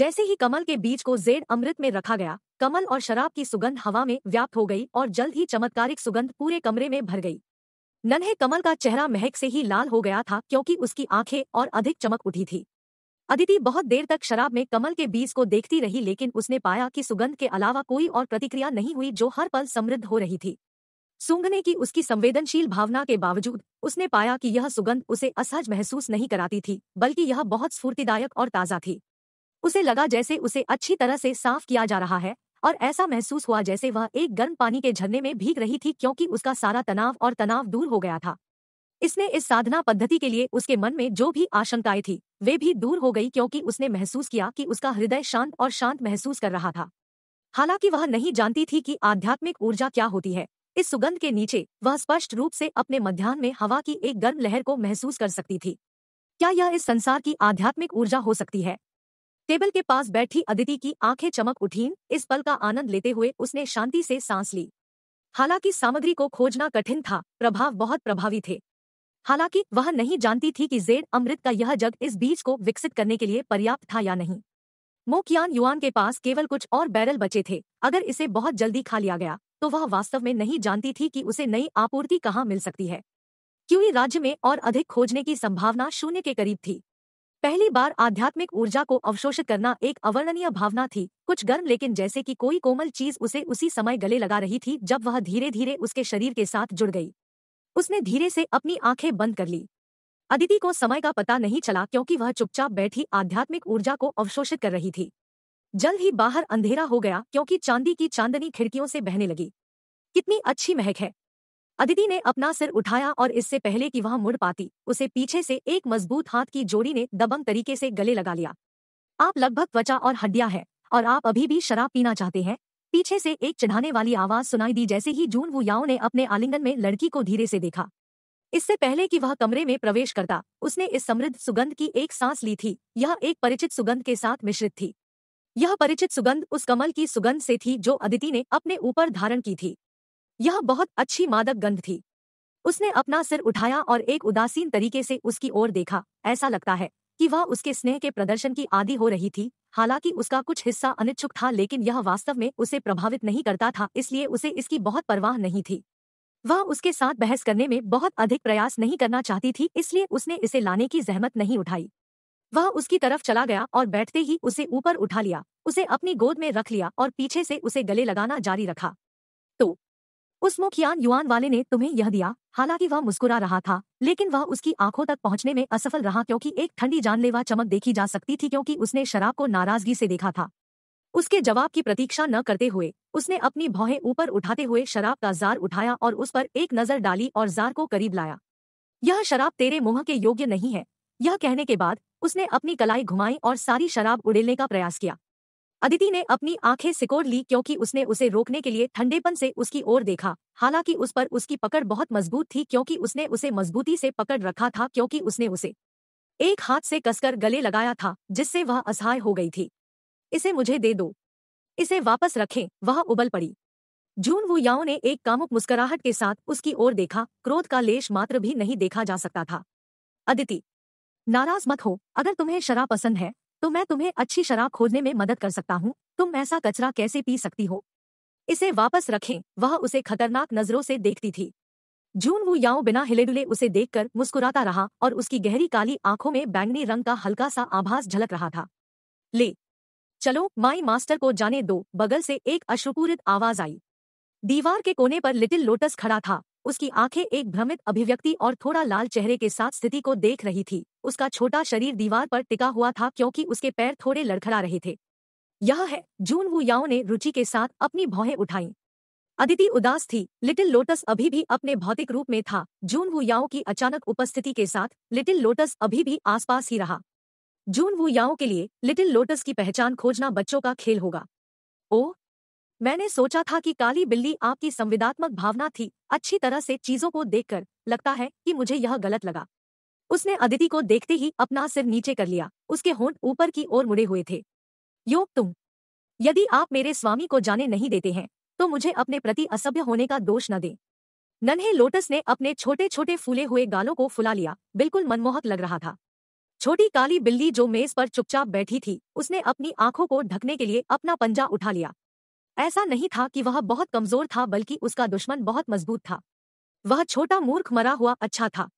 Speaker 1: जैसे ही कमल के बीज को जेड अमृत में रखा गया कमल और शराब की सुगंध हवा में व्याप्त हो गई और जल्द ही चमत्कारिक सुगंध पूरे कमरे में भर गई नन्हे कमल का चेहरा महक से ही लाल हो गया था क्योंकि उसकी आंखें और अधिक चमक उठी थी अदिति बहुत देर तक शराब में कमल के बीज को देखती रही लेकिन उसने पाया कि सुगंध के अलावा कोई और प्रतिक्रिया नहीं हुई जो हर पल समृद्ध हो रही थी सूंघने की उसकी संवेदनशील भावना के बावजूद उसने पाया कि यह सुगंध उसे असहज महसूस नहीं कराती थी बल्कि यह बहुत स्फूर्तिदायक और ताज़ा थी उसे लगा जैसे उसे अच्छी तरह से साफ किया जा रहा है और ऐसा महसूस हुआ जैसे वह एक गर्म पानी के झरने में भीग रही थी क्योंकि उसका सारा तनाव और तनाव दूर हो गया था इसने इस साधना पद्धति के लिए उसके मन में जो भी आशंकाएं थी वे भी दूर हो गई क्योंकि उसने महसूस किया कि उसका हृदय शांत और शांत महसूस कर रहा था हालांकि वह नहीं जानती थी कि आध्यात्मिक ऊर्जा क्या होती है इस सुगंध के नीचे वह स्पष्ट रूप से अपने मध्यान्ह में हवा की एक गर्म लहर को महसूस कर सकती थी क्या यह इस संसार की आध्यात्मिक ऊर्जा हो सकती है टेबल के पास बैठी अदिति की आंखें चमक उठीं इस पल का आनंद लेते हुए उसने शांति से सांस ली हालांकि सामग्री को खोजना कठिन था प्रभाव बहुत प्रभावी थे हालांकि वह नहीं जानती थी कि जेड अमृत का यह जग इस बीज को विकसित करने के लिए पर्याप्त था या नहीं मोकियान युआन के पास केवल कुछ और बैरल बचे थे अगर इसे बहुत जल्दी खा लिया गया तो वह वास्तव में नहीं जानती थी कि उसे नई आपूर्ति कहाँ मिल सकती है क्यूई राज्य में और अधिक खोजने की संभावना शून्य के करीब थी पहली बार आध्यात्मिक ऊर्जा को अवशोषित करना एक अवर्णनीय भावना थी कुछ गर्म लेकिन जैसे कि कोई कोमल चीज उसे उसी समय गले लगा रही थी जब वह धीरे धीरे उसके शरीर के साथ जुड़ गई उसने धीरे से अपनी आंखें बंद कर ली अदिति को समय का पता नहीं चला क्योंकि वह चुपचाप बैठी आध्यात्मिक ऊर्जा को अवशोषित कर रही थी जल्द ही बाहर अंधेरा हो गया क्योंकि चांदी की चांदनी खिड़कियों से बहने लगी कितनी अच्छी महक है अदिति ने अपना सिर उठाया और इससे पहले कि वह मुड़ पाती उसे पीछे से एक मजबूत हाथ की जोड़ी ने दबंग तरीके से गले लगा लिया आप लगभग त्वचा और हड्डियां हैं और आप अभी भी शराब पीना चाहते हैं पीछे से एक चढ़ाने वाली आवाज सुनाई दी जैसे ही जून याओ ने अपने आलिंगन में लड़की को धीरे से देखा इससे पहले कि वह कमरे में प्रवेश करता उसने इस समृद्ध सुगंध की एक सांस ली थी यह एक परिचित सुगंध के साथ मिश्रित थी यह परिचित सुगंध उस कमल की सुगंध से थी जो अदिति ने अपने ऊपर धारण की थी यह बहुत अच्छी मादक गंध थी उसने अपना सिर उठाया और एक उदासीन तरीके से उसकी ओर देखा ऐसा लगता है कि वह उसके स्नेह के प्रदर्शन की आदि हो रही थी हालांकि उसका कुछ हिस्सा अनिच्छुक था लेकिन यह वास्तव में उसे प्रभावित नहीं करता था इसलिए उसे इसकी बहुत परवाह नहीं थी वह उसके साथ बहस करने में बहुत अधिक प्रयास नहीं करना चाहती थी इसलिए उसने इसे लाने की जहमत नहीं उठाई वह उसकी तरफ चला गया और बैठते ही उसे ऊपर उठा लिया उसे अपनी गोद में रख लिया और पीछे से उसे गले लगाना जारी रखा तो उस मुखियान युवान वाले ने तुम्हें यह दिया हालांकि वह मुस्कुरा रहा था लेकिन वह उसकी आंखों तक पहुंचने में असफल रहा क्योंकि एक ठंडी जानलेवा चमक देखी जा सकती थी क्योंकि उसने शराब को नाराजगी से देखा था उसके जवाब की प्रतीक्षा न करते हुए उसने अपनी भौहें ऊपर उठाते हुए शराब का जार उठाया और उस पर एक नजर डाली और जार को करीब लाया यह शराब तेरे मुंह के योग्य नहीं है यह कहने के बाद उसने अपनी कलाई घुमाई और सारी शराब उड़ेलने का प्रयास किया अदिति ने अपनी आंखें सिकोड़ ली क्योंकि उसने उसे रोकने के लिए ठंडेपन से उसकी ओर देखा हालांकि उस पर उसकी पकड़ बहुत मजबूत थी क्योंकि उसने उसे मजबूती से पकड़ रखा था क्योंकि उसने उसे एक हाथ से कसकर गले लगाया था जिससे वह असहाय हो गई थी इसे मुझे दे दो इसे वापस रखें वह उबल पड़ी जून वु याओ ने एक कामुक मुस्कुराहट के साथ उसकी ओर देखा क्रोध का लेश मात्र भी नहीं देखा जा सकता था अदिति नाराज मत हो अगर तुम्हें शराब पसंद है तो मैं तुम्हें अच्छी शराब खोजने में मदद कर सकता हूँ तुम ऐसा कचरा कैसे पी सकती हो इसे वापस रखें वह उसे खतरनाक नजरों से देखती थी जून वो याओ बिना हिले डुले उसे देखकर मुस्कुराता रहा और उसकी गहरी काली आंखों में बैंगनी रंग का हल्का सा आभास झलक रहा था ले चलो माई मास्टर को जाने दो बगल से एक अश्रुपूरित आवाज आई दीवार के कोने पर लिटिल लोटस खड़ा था उसकी आंखें एक भ्रमित अभिव्यक्ति और थोड़ा लाल चेहरे के साथ स्थिति को देख रही थी उसका छोटा शरीर दीवार पर टिका हुआ था क्योंकि उसके पैर थोड़े लड़खड़ा रहे थे यह है जून वु याओ ने रुचि के साथ अपनी भौहें उठाई अदिति उदास थी लिटिल लोटस अभी भी अपने भौतिक रूप में था जून वु याओ की अचानक उपस्थिति के साथ लिटिल लोटस अभी भी आसपास ही रहा जून वु याओ के लिए लिटिल लोटस की पहचान खोजना बच्चों का खेल होगा ओ मैंने सोचा था कि काली बिल्ली आपकी संविदात्मक भावना थी अच्छी तरह से चीजों को देखकर लगता है कि मुझे यह गलत लगा उसने अदिति को देखते ही अपना सिर नीचे कर लिया उसके होंठ ऊपर की ओर मुड़े हुए थे यो तुम यदि आप मेरे स्वामी को जाने नहीं देते हैं तो मुझे अपने प्रति असभ्य होने का दोष न दे नन्हे लोटस ने अपने छोटे छोटे फूले हुए गालों को फुला लिया बिल्कुल मनमोहक लग रहा था छोटी काली बिल्ली जो मेज पर चुपचाप बैठी थी उसने अपनी आंखों को ढकने के लिए अपना पंजा उठा लिया ऐसा नहीं था कि वह बहुत कमजोर था बल्कि उसका दुश्मन बहुत मजबूत था वह छोटा मूर्ख मरा हुआ अच्छा था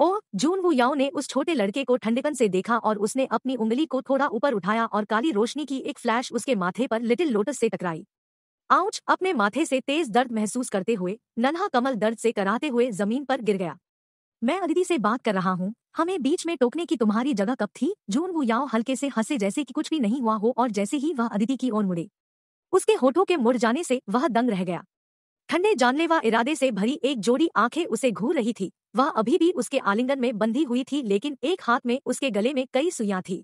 Speaker 1: ओ जून वु याओ ने उस छोटे लड़के को ठंडकन से देखा और उसने अपनी उंगली को थोड़ा ऊपर उठाया और काली रोशनी की एक फ्लैश उसके माथे पर लिटिल लोटस से टकराई आउच अपने माथे से तेज दर्द महसूस करते हुए नन्हा कमल दर्द से कराते हुए जमीन पर गिर गया मैं अदिति से बात कर रहा हूँ हमें बीच में टोकने की तुम्हारी जगह कब थी जून वो याओ हल्के से हंसे जैसे कि कुछ भी नहीं हुआ हो और जैसे ही वह अदिति की ओर मुड़े उसके होठों के मुड़ जाने से वह दंग रह गया ठंडे जानलेवा इरादे से भरी एक जोड़ी आंखें उसे घूर रही थी वह अभी भी उसके आलिंगन में बंधी हुई थी लेकिन एक हाथ में उसके गले में कई सुइयां थी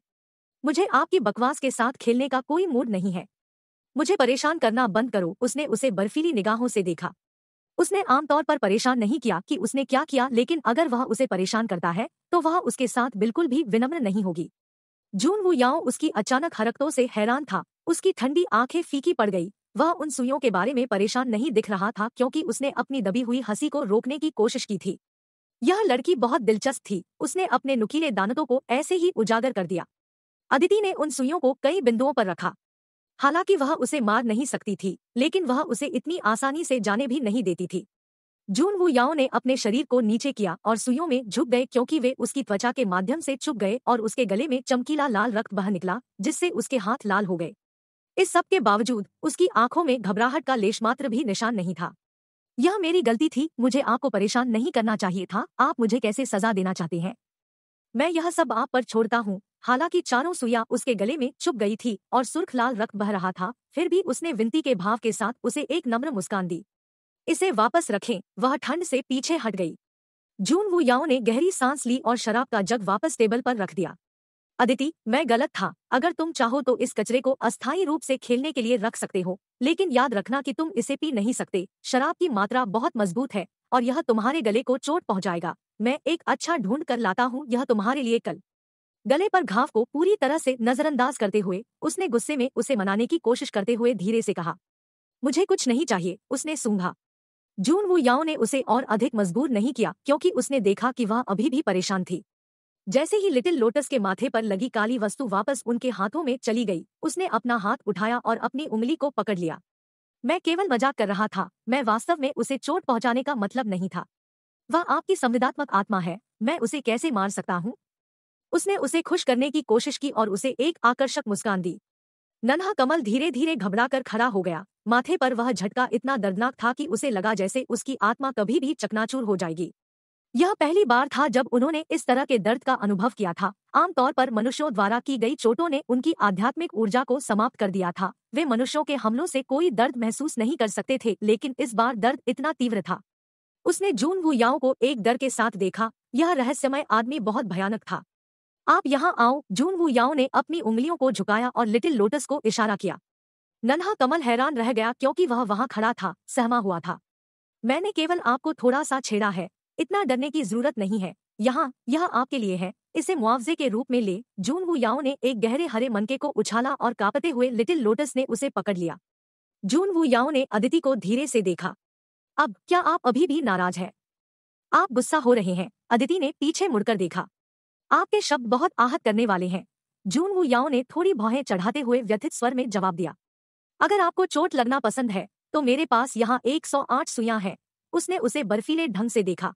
Speaker 1: मुझे आपकी बकवास के साथ खेलने का कोई मूड नहीं है मुझे परेशान करना बंद करो उसने उसे बर्फीली निगाहों से देखा उसने आमतौर पर परेशान नहीं किया कि उसने क्या किया लेकिन अगर वह उसे परेशान करता है तो वह उसके साथ बिल्कुल भी विनम्र नहीं होगी जून वो याओ उसकी अचानक हरकतों से हैरान था उसकी ठंडी आंखें फीकी पड़ गई वह उन सुइयों के बारे में परेशान नहीं दिख रहा था क्योंकि उसने अपनी दबी हुई हंसी को रोकने की कोशिश की थी यह लड़की बहुत दिलचस्प थी उसने अपने नुकीले दानतों को ऐसे ही उजागर कर दिया अदिति ने उन सुइयों को कई बिंदुओं पर रखा हालांकि वह उसे मार नहीं सकती थी लेकिन वह उसे इतनी आसानी से जाने भी नहीं देती थी जून वु याओ ने अपने शरीर को नीचे किया और सुइयों में झुक गए क्योंकि वे उसकी त्वचा के माध्यम से चुप गए और उसके गले में चमकीला लाल रक्त बह निकला जिससे उसके हाथ लाल हो गए इस सब के बावजूद उसकी आंखों में घबराहट का लेश मात्र भी निशान नहीं था यह मेरी गलती थी मुझे आपको परेशान नहीं करना चाहिए था आप मुझे कैसे सजा देना चाहते हैं मैं यह सब आप पर छोड़ता हूँ हालांकि चारों सुइया उसके गले में चुप गई थी और सुर्ख लाल रक्त बह रहा था फिर भी उसने विनती के भाव के साथ उसे एक नम्र मुस्कान दी इसे वापस रखें वह ठंड से पीछे हट गई जून वो याओ ने गहरी सांस ली और शराब का जग वापस टेबल पर रख दिया अदिति मैं गलत था अगर तुम चाहो तो इस कचरे को अस्थायी रूप से खेलने के लिए रख सकते हो लेकिन याद रखना कि तुम इसे पी नहीं सकते शराब की मात्रा बहुत मजबूत है और यह तुम्हारे गले को चोट पहुंचाएगा मैं एक अच्छा ढूंढ कर लाता हूँ यह तुम्हारे लिए कल गले पर घाव को पूरी तरह से नजरअंदाज करते हुए उसने गुस्से में उसे मनाने की कोशिश करते हुए धीरे से कहा मुझे कुछ नहीं चाहिए उसने सूंघा जून वो याओ ने उसे और अधिक मजबूर नहीं किया क्योंकि उसने देखा कि वह अभी भी परेशान थी जैसे ही लिटिल लोटस के माथे पर लगी काली वस्तु वापस उनके हाथों में चली गई उसने अपना हाथ उठाया और अपनी उंगली को पकड़ लिया मैं केवल मजाक कर रहा था मैं वास्तव में उसे चोट पहुंचाने का मतलब नहीं था वह आपकी संविदात्मक आत्मा है मैं उसे कैसे मार सकता हूँ उसने उसे खुश करने की कोशिश की और उसे एक आकर्षक मुस्कान दी नन्हा कमल धीरे धीरे घबरा कर खड़ा हो गया माथे पर वह झटका इतना दर्दनाक था कि उसे लगा जैसे उसकी आत्मा कभी भी चकनाचूर हो जाएगी यह पहली बार था जब उन्होंने इस तरह के दर्द का अनुभव किया था आमतौर पर मनुष्यों द्वारा की गई चोटों ने उनकी आध्यात्मिक ऊर्जा को समाप्त कर दिया था वे मनुष्यों के हमलों से कोई दर्द महसूस नहीं कर सकते थे लेकिन इस बार दर्द इतना तीव्र था उसने जून वुयाओ को एक डर के साथ देखा यह रहस्यमय आदमी बहुत भयानक था आप यहाँ आओ जून वुयाओ ने अपनी उंगलियों को झुकाया और लिटिल लोटस को इशारा किया नन्हा कमल हैरान रह गया क्योंकि वह वहां खड़ा था सहमा हुआ था मैंने केवल आपको थोड़ा सा छेड़ा है इतना डरने की जरूरत नहीं है यहाँ यह आपके लिए है इसे मुआवजे के रूप में ले जून वुयाओ याओ ने एक गहरे हरे मनके को उछाला और कापते हुए लिटिल लोटस ने उसे पकड़ लिया जून वुयाओ याओ ने अदिति को धीरे से देखा अब क्या आप अभी भी नाराज हैं आप गुस्सा हो रहे हैं अदिति ने पीछे मुड़कर देखा आपके शब्द बहुत आहत करने वाले हैं जून वुयाओ ने थोड़ी भौहें चढ़ाते हुए व्यथित स्वर में जवाब दिया अगर आपको चोट लगना पसंद है तो मेरे पास यहाँ एक आठ सुइयां हैं उसने उसे बर्फीले ढंग से देखा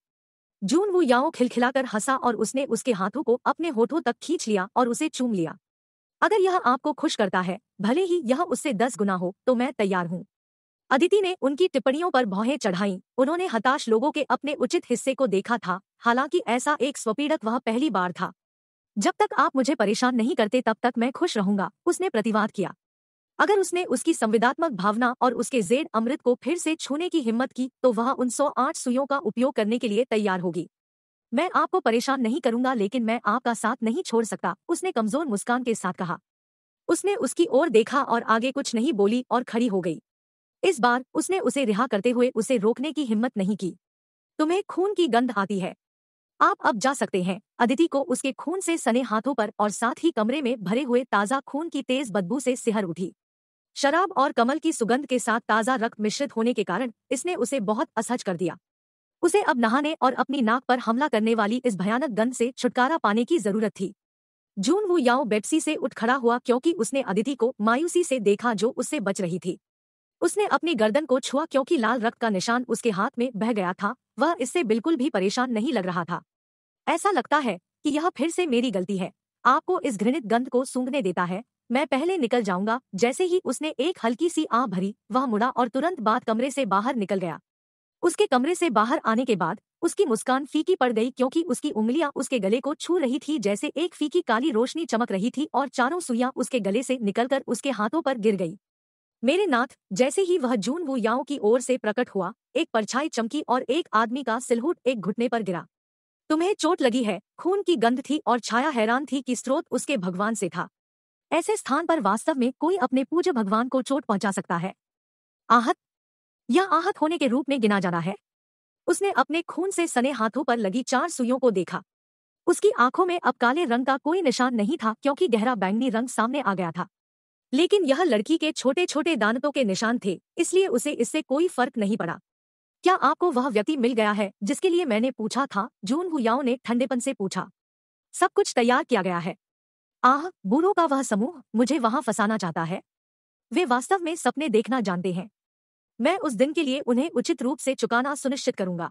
Speaker 1: जून वो याओ खिलखिलाकर हंसा और उसने उसके हाथों को अपने होठों तक खींच लिया और उसे चूम लिया अगर यह आपको खुश करता है भले ही यह उससे दस गुना हो तो मैं तैयार हूँ अदिति ने उनकी टिप्पणियों पर भौहें चढ़ाई उन्होंने हताश लोगों के अपने उचित हिस्से को देखा था हालांकि ऐसा एक स्वपीड़क वह पहली बार था जब तक आप मुझे परेशान नहीं करते तब तक मैं खुश रहूंगा उसने प्रतिवाद किया अगर उसने उसकी संविदात्मक भावना और उसके जेड अमृत को फिर से छूने की हिम्मत की तो वह उन सौ आठ सुइयों का उपयोग करने के लिए तैयार होगी मैं आपको परेशान नहीं करूंगा लेकिन मैं आपका साथ नहीं छोड़ सकता उसने कमजोर मुस्कान के साथ कहा उसने उसकी ओर देखा और आगे कुछ नहीं बोली और खड़ी हो गई इस बार उसने उसे रिहा करते हुए उसे रोकने की हिम्मत नहीं की तुम्हें खून की गंध आती है आप अब जा सकते हैं अदिति को उसके खून से सने हाथों पर और साथ ही कमरे में भरे हुए ताज़ा खून की तेज बदबू से सिहर उठी शराब और कमल की सुगंध के साथ ताज़ा रक्त मिश्रित होने के कारण इसने उसे बहुत असहज कर दिया उसे अब नहाने और अपनी नाक पर हमला करने वाली इस भयानक गंध से छुटकारा पाने की जरूरत थी जून वो याओ बेप्सी से उठ खड़ा हुआ क्योंकि उसने अदिति को मायूसी से देखा जो उससे बच रही थी उसने अपनी गर्दन को छुआ क्योंकि लाल रक्त का निशान उसके हाथ में बह गया था वह इससे बिल्कुल भी परेशान नहीं लग रहा था ऐसा लगता है कि यह फिर से मेरी गलती है आपको इस घृणित गंध को सूंघने देता है मैं पहले निकल जाऊंगा जैसे ही उसने एक हल्की सी आह भरी वह मुड़ा और तुरंत बाद कमरे से बाहर निकल गया उसके कमरे से बाहर आने के बाद उसकी मुस्कान फीकी पड़ गई क्योंकि उसकी उंगलियां उसके गले को छू रही थी जैसे एक फीकी काली रोशनी चमक रही थी और चारों सुइयां उसके गले से निकलकर उसके हाथों पर गिर गई मेरे नाथ जैसे ही वह जून वु याओ की ओर से प्रकट हुआ एक परछाई चमकी और एक आदमी का सिलहूट एक घुटने पर गिरा तुम्हें चोट लगी है खून की गंध थी और छाया हैरान थी कि स्रोत उसके भगवान से था ऐसे स्थान पर वास्तव में कोई अपने पूज्य भगवान को चोट पहुंचा सकता है आहत यह आहत होने के रूप में गिना जाना है उसने अपने खून से सने हाथों पर लगी चार सुइयों को देखा उसकी आंखों में अब काले रंग का कोई निशान नहीं था क्योंकि गहरा बैंगनी रंग सामने आ गया था लेकिन यह लड़की के छोटे छोटे दानतों के निशान थे इसलिए उसे इससे कोई फर्क नहीं पड़ा क्या आपको वह व्यक्ति मिल गया है जिसके लिए मैंने पूछा था जून हुयाओ ने ठंडेपन से पूछा सब कुछ तैयार किया गया है आह बूढ़ों का वह समूह मुझे वहां फंसाना चाहता है वे वास्तव में सपने देखना जानते हैं मैं उस दिन के लिए उन्हें उचित रूप से चुकाना सुनिश्चित करूंगा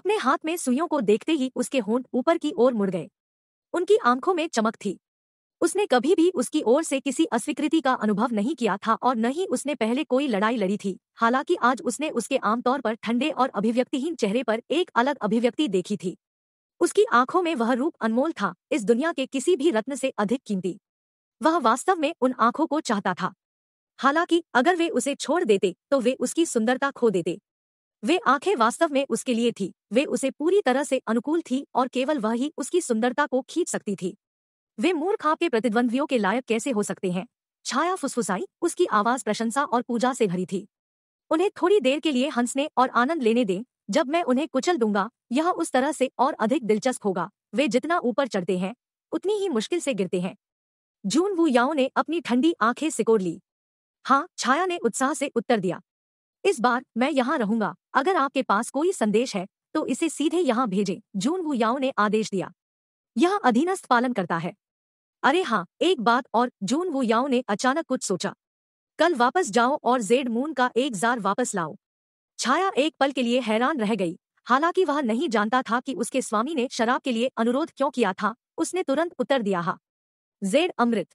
Speaker 1: अपने हाथ में सुइयों को देखते ही उसके होंठ ऊपर की ओर मुड़ गए उनकी आंखों में चमक थी उसने कभी भी उसकी ओर से किसी अस्वीकृति का अनुभव नहीं किया था और न ही उसने पहले कोई लड़ाई लड़ी थी हालांकि आज उसने उसके आमतौर पर ठंडे और अभिव्यक्तिहीन चेहरे पर एक अलग अभिव्यक्ति देखी थी उसकी आंखों में वह रूप अनमोल था इस दुनिया के किसी भी रत्न से अधिक कीमती वह वास्तव में उन आंखों को चाहता था हालांकि अगर वे उसे छोड़ देते तो वे उसकी सुंदरता खो देते वे आंखें वास्तव में उसके लिए थी वे उसे पूरी तरह से अनुकूल थी और केवल वह ही उसकी सुंदरता को खींच सकती थी वे मूर्ख आपके प्रतिद्वंद्वियों के लायक कैसे हो सकते हैं छाया फुसफुसाई उसकी आवाज प्रशंसा और पूजा से भरी थी उन्हें थोड़ी देर के लिए हंसने और आनंद लेने दें जब मैं उन्हें कुचल दूंगा यह उस तरह से और अधिक दिलचस्प होगा वे जितना ऊपर चढ़ते हैं उतनी ही मुश्किल से गिरते हैं जून वू याओ ने अपनी ठंडी आंखें सिकोड़ ली हाँ छाया ने उत्साह से उत्तर दिया इस बार मैं यहाँ रहूंगा अगर आपके पास कोई संदेश है तो इसे सीधे यहाँ भेजें जून वू याओ ने आदेश दिया यह अधीनस्थ पालन करता है अरे हाँ एक बात और जून वू याओ ने अचानक कुछ सोचा कल वापस जाओ और जेड मून का एक जार वापस लाओ छाया एक पल के लिए हैरान रह गई हालांकि वह नहीं जानता था कि उसके स्वामी ने शराब के लिए अनुरोध क्यों किया था उसने तुरंत उत्तर दिया हा जेड अमृत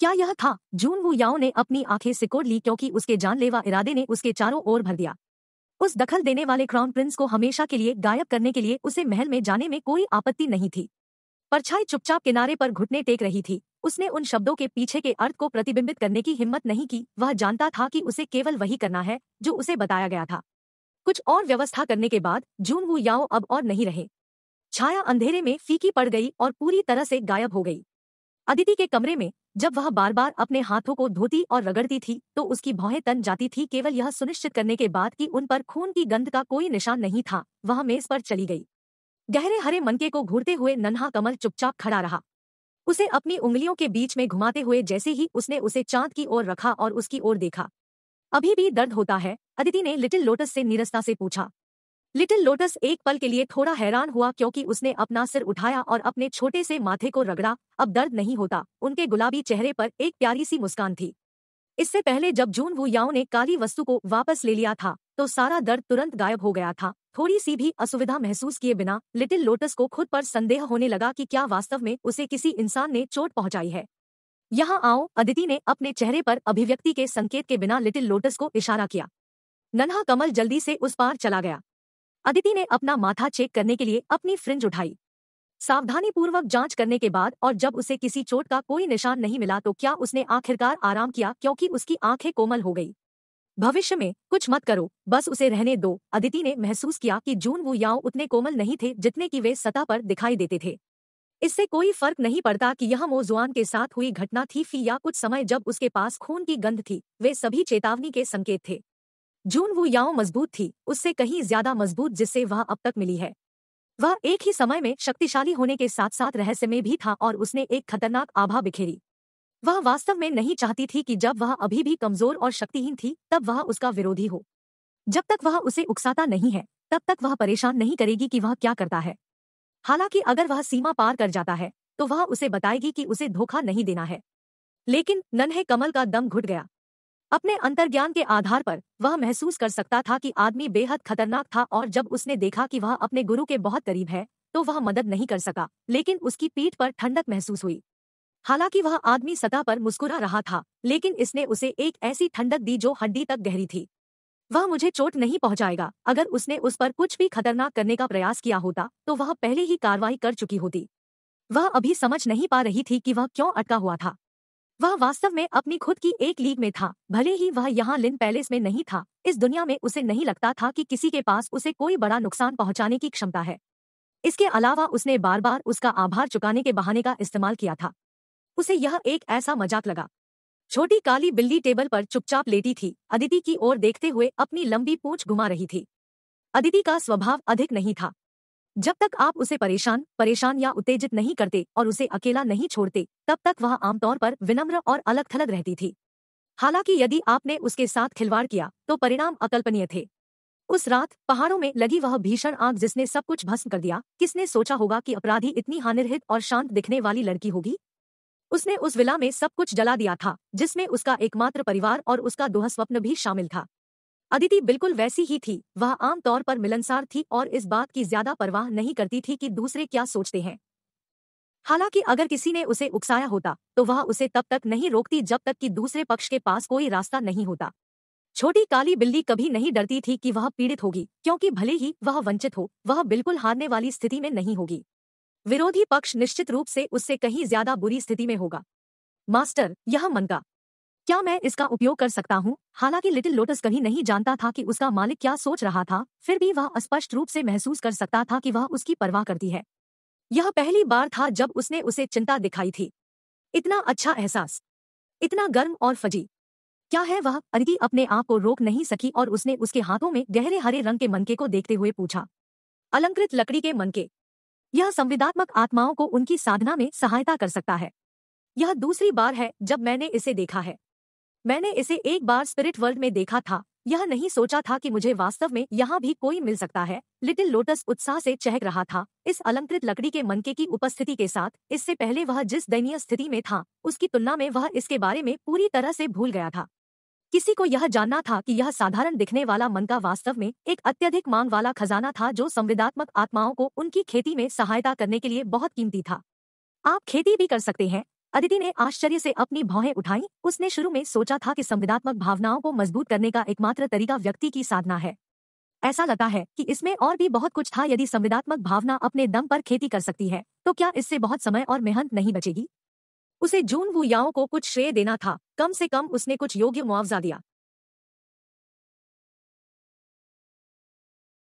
Speaker 1: क्या यह था जून वू याओ ने अपनी आंखें सिकोड़ ली क्योंकि उसके जानलेवा इरादे ने उसके चारों ओर भर दिया उस दखल देने वाले क्राउन प्रिंस को हमेशा के लिए गायब करने के लिए उसे महल में जाने में कोई आपत्ति नहीं थी परछाई चुपचाप किनारे पर घुटने टेक रही थी उसने उन शब्दों के पीछे के अर्थ को प्रतिबिंबित करने की हिम्मत नहीं की वह जानता था कि उसे केवल वही करना है जो उसे बताया गया था कुछ और व्यवस्था करने के बाद जून वू याओ अब और नहीं रहे छाया अंधेरे में फीकी पड़ गई और पूरी तरह से गायब हो गई अदिति के कमरे में जब वह बार बार अपने हाथों को धोती और रगड़ती थी तो उसकी भौहें तन जाती थी केवल यह सुनिश्चित करने के बाद कि उन पर खून की गंध का कोई निशान नहीं था वह मेज पर चली गई गहरे हरे मनके को घूरते हुए नन्हा कमल चुपचाप खड़ा रहा उसे अपनी उंगलियों के बीच में घुमाते हुए जैसे ही उसने उसे चांद की ओर रखा और उसकी ओर देखा अभी भी दर्द होता है अदिति ने लिटिल लोटस से निरस्ता से पूछा लिटिल लोटस एक पल के लिए थोड़ा हैरान हुआ क्योंकि उसने अपना सिर उठाया और अपने छोटे से माथे को रगड़ा अब दर्द नहीं होता उनके गुलाबी चेहरे पर एक प्यारी सी मुस्कान थी इससे पहले जब जून वु याओ ने काली वस्तु को वापस ले लिया था तो सारा दर्द तुरंत गायब हो गया था थोड़ी सी भी असुविधा महसूस किए बिना लिटिल लोटस को खुद पर संदेह होने लगा कि क्या वास्तव में उसे किसी इंसान ने चोट पहुंचाई है यहाँ आओ अदिति ने अपने चेहरे पर अभिव्यक्ति के संकेत के बिना लिटिल लोटस को इशारा किया नन्हा कमल जल्दी से उस पार चला गया अदिति ने अपना माथा चेक करने के लिए अपनी फ्रिंज उठाई सावधानी पूर्वक जांच करने के बाद और जब उसे किसी चोट का कोई निशान नहीं मिला तो क्या उसने आखिरकार आराम किया क्योंकि उसकी आंखें कोमल हो गई भविष्य में कुछ मत करो बस उसे रहने दो अदिति ने महसूस किया कि जून वो याओ उतने कोमल नहीं थे जितने की वे सतह पर दिखाई देते थे इससे कोई फर्क नहीं पड़ता कि यह मोजुआन के साथ हुई घटना थी फी या कुछ समय जब उसके पास खून की गंध थी वे सभी चेतावनी के संकेत थे जून वो याओ मजबूत थी उससे कहीं ज्यादा मजबूत जिससे वह अब तक मिली है वह एक ही समय में शक्तिशाली होने के साथ साथ रहस्य में भी था और उसने एक खतरनाक आभा बिखेरी वह वास्तव में नहीं चाहती थी कि जब वह अभी भी कमजोर और शक्तिहीन थी तब वह उसका विरोधी हो जब तक वह उसे उकसाता नहीं है तब तक वह परेशान नहीं करेगी कि वह क्या करता है हालांकि अगर वह सीमा पार कर जाता है तो वह उसे बताएगी कि उसे धोखा नहीं देना है लेकिन नन्हे कमल का दम घुट गया अपने अंतर्ज्ञान के आधार पर वह महसूस कर सकता था कि आदमी बेहद खतरनाक था और जब उसने देखा कि वह अपने गुरु के बहुत करीब है तो वह मदद नहीं कर सका लेकिन उसकी पीठ पर ठंडक महसूस हुई हालांकि वह आदमी सतह पर मुस्कुरा रहा था लेकिन इसने उसे एक ऐसी ठंडक दी जो हड्डी तक गहरी थी वह मुझे चोट नहीं पहुंचाएगा अगर उसने उस पर कुछ भी खतरनाक करने का प्रयास किया होता तो वह पहले ही कार्रवाई कर चुकी होती वह अभी समझ नहीं पा रही थी कि वह क्यों अटका हुआ था वह वास्तव में अपनी खुद की एक लीग में था भले ही वह यहाँ लिन पैलेस में नहीं था इस दुनिया में उसे नहीं लगता था कि किसी के पास उसे कोई बड़ा नुकसान पहुंचाने की क्षमता है इसके अलावा उसने बार बार उसका आभार चुकाने के बहाने का इस्तेमाल किया था उसे यह एक ऐसा मजाक लगा छोटी काली बिल्ली टेबल पर चुपचाप लेटी थी अदिति की ओर देखते हुए अपनी लंबी पूंछ घुमा रही थी अदिति का स्वभाव अधिक नहीं था जब तक आप उसे परेशान परेशान या उत्तेजित नहीं करते और उसे अकेला नहीं छोड़ते तब तक वह आमतौर पर विनम्र और अलग थलग रहती थी हालांकि यदि आपने उसके साथ खिलवाड़ किया तो परिणाम अकल्पनीय थे उस रात पहाड़ों में लगी वह भीषण आग जिसने सब कुछ भस्म कर दिया किसने सोचा होगा कि अपराधी इतनी हानिरहित और शांत दिखने वाली लड़की होगी उसने उस विला में सब कुछ जला दिया था जिसमें उसका एकमात्र परिवार और उसका दोह स्वप्न भी शामिल था अदिति बिल्कुल वैसी ही थी वह आमतौर पर मिलनसार थी और इस बात की ज्यादा परवाह नहीं करती थी कि दूसरे क्या सोचते हैं हालांकि अगर किसी ने उसे उकसाया होता तो वह उसे तब तक नहीं रोकती जब तक कि दूसरे पक्ष के पास कोई रास्ता नहीं होता छोटी काली बिल्ली कभी नहीं डरती थी कि वह पीड़ित होगी क्योंकि भले ही वह वंचित हो वह बिल्कुल हारने वाली स्थिति में नहीं होगी विरोधी पक्ष निश्चित रूप से उससे कहीं ज्यादा बुरी स्थिति में होगा मास्टर यह मनका क्या मैं इसका उपयोग कर सकता हूँ हालांकि लिटिल लोटस कभी नहीं जानता था कि उसका मालिक क्या सोच रहा था फिर भी वह स्पष्ट रूप से महसूस कर सकता था कि वह उसकी परवाह करती है यह पहली बार था जब उसने उसे चिंता दिखाई थी इतना अच्छा एहसास इतना गर्म और फजी क्या है वह अदिति अपने आप को रोक नहीं सकी और उसने उसके हाथों में गहरे हरे रंग के मनके को देखते हुए पूछा अलंकृत लकड़ी के मनके यह संविदात्मक आत्माओं को उनकी साधना में सहायता कर सकता है यह दूसरी बार है जब मैंने इसे देखा है मैंने इसे एक बार स्पिरिट वर्ल्ड में देखा था यह नहीं सोचा था कि मुझे वास्तव में यहाँ भी कोई मिल सकता है लिटिल लोटस उत्साह से चहक रहा था इस अलंकृत लकड़ी के मनके की उपस्थिति के साथ इससे पहले वह जिस दयनीय स्थिति में था उसकी तुलना में वह इसके बारे में पूरी तरह से भूल गया था किसी को यह जानना था कि यह साधारण दिखने वाला मन का वास्तव में एक अत्यधिक मांग वाला खजाना था जो संविदात्मक आत्माओं को उनकी खेती में सहायता करने के लिए बहुत कीमती था आप खेती भी कर सकते हैं अदिति ने आश्चर्य से अपनी भौहें उठाई उसने शुरू में सोचा था कि संविदात्मक भावनाओं को मजबूत करने का एकमात्र तरीका व्यक्ति की साधना है ऐसा लगा है कि इसमें और भी बहुत कुछ था यदि संविदात्मक भावना अपने दम पर खेती कर सकती है तो क्या इससे बहुत समय और मेहनत नहीं बचेगी उसे जून वुयाओ को कुछ श्रेय देना था कम से कम उसने कुछ योग्य मुआवजा दिया